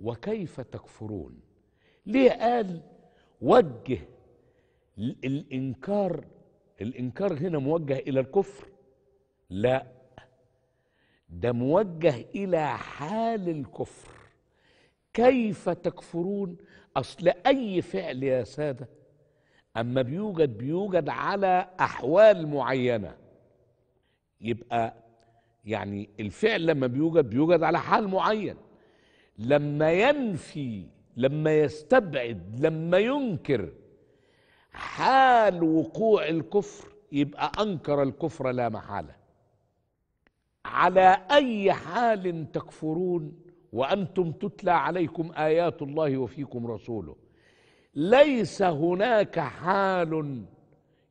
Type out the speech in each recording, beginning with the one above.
وكيف تكفرون ليه قال وجه الإنكار الإنكار هنا موجه إلى الكفر لا ده موجه إلى حال الكفر كيف تكفرون أصل أي فعل يا سادة أما بيوجد بيوجد على أحوال معينة يبقى يعني الفعل لما بيوجد بيوجد على حال معين لما ينفي لما يستبعد لما ينكر حال وقوع الكفر يبقى انكر الكفر لا محاله على اي حال تكفرون وانتم تتلى عليكم ايات الله وفيكم رسوله ليس هناك حال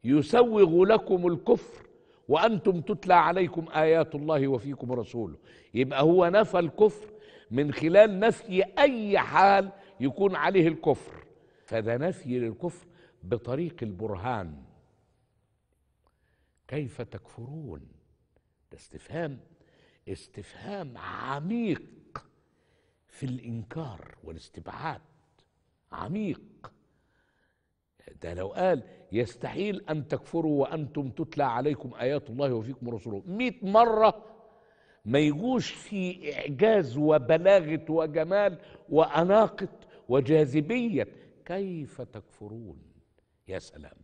يسوغ لكم الكفر وانتم تتلى عليكم ايات الله وفيكم رسوله يبقى هو نفى الكفر من خلال نسي أي حال يكون عليه الكفر فده نسي للكفر بطريق البرهان كيف تكفرون ده استفهام استفهام عميق في الإنكار والاستبعاد عميق ده لو قال يستحيل أن تكفروا وأنتم تتلى عليكم آيات الله وفيكم رسوله مئة مرة ما يجوش في إعجاز وبلاغة وجمال وأناقة وجاذبية كيف تكفرون يا سلام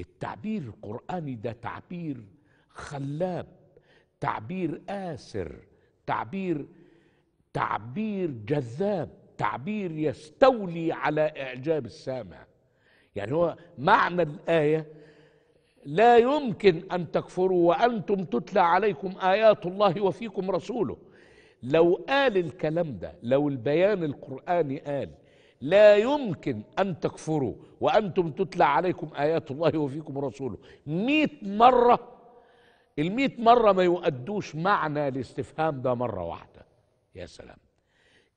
التعبير القرآني ده تعبير خلاب تعبير آسر تعبير تعبير جذاب تعبير يستولي على إعجاب السامع يعني هو معنى الآية لا يمكن أن تكفروا وأنتم تتلى عليكم آيات الله وفيكم رسوله لو قال الكلام ده لو البيان القرآني قال لا يمكن أن تكفروا وأنتم تتلى عليكم آيات الله وفيكم رسوله مئة مرة المئة مرة ما يؤدوش معنى الاستفهام ده مرة واحدة يا سلام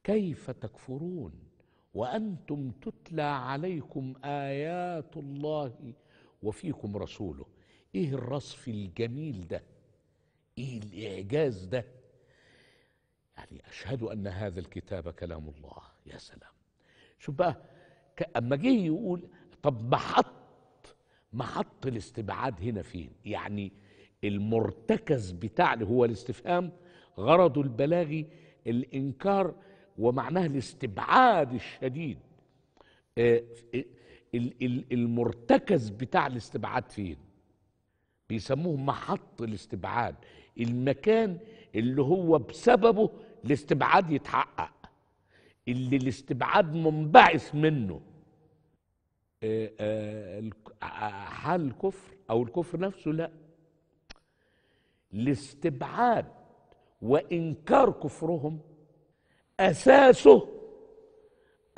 كيف تكفرون وأنتم تتلى عليكم آيات الله وفيكم رسوله ايه الرصف الجميل ده ايه الاعجاز ده يعني اشهد ان هذا الكتاب كلام الله يا سلام شوف بقى اما جه يقول طب محط محط الاستبعاد هنا فين يعني المرتكز بتاع هو الاستفهام غرضه البلاغي الانكار ومعناه الاستبعاد الشديد آه، المرتكز بتاع الاستبعاد فين بيسموه محط الاستبعاد المكان اللي هو بسببه الاستبعاد يتحقق اللي الاستبعاد منبعث منه آه، آه، حال الكفر او الكفر نفسه لا الاستبعاد وانكار كفرهم اساسه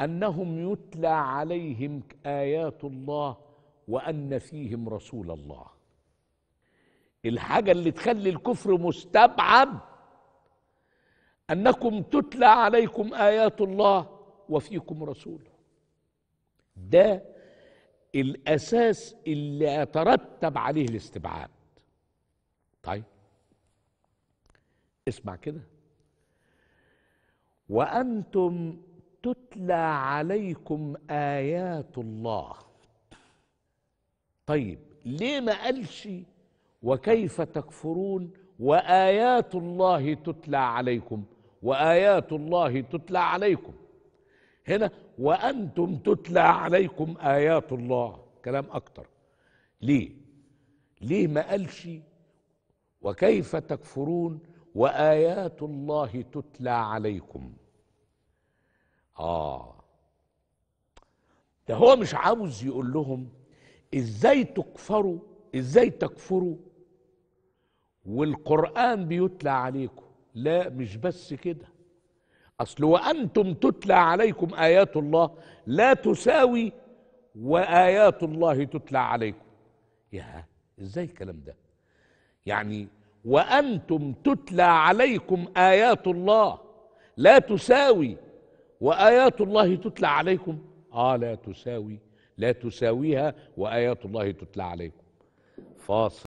أنهم يتلى عليهم آيات الله وأن فيهم رسول الله الحاجة اللي تخلي الكفر مستبعد أنكم تتلى عليكم آيات الله وفيكم رسوله ده الأساس اللي يترتب عليه الاستبعاد طيب اسمع كده وأنتم تتلى عليكم آيات الله طيب ليه ما قالش وكيف تكفرون وآيات الله تتلى عليكم وآيات الله تتلى عليكم هنا وأنتم تتلى عليكم آيات الله كلام أكتر ليه ليه ما قالش وكيف تكفرون وآيات الله تتلى عليكم آه ده هو مش عاوز يقول لهم إزاي تكفروا إزاي تكفروا والقرآن بيتلى عليكم لا مش بس كده أصل وأنتم تتلى عليكم آيات الله لا تساوي وآيات الله تتلى عليكم يا إزاي الكلام ده يعني وأنتم تتلى عليكم آيات الله لا تساوي وآيات الله تتلى عليكم آه لا تساوي لا تساويها وآيات الله تتلى عليكم فاصل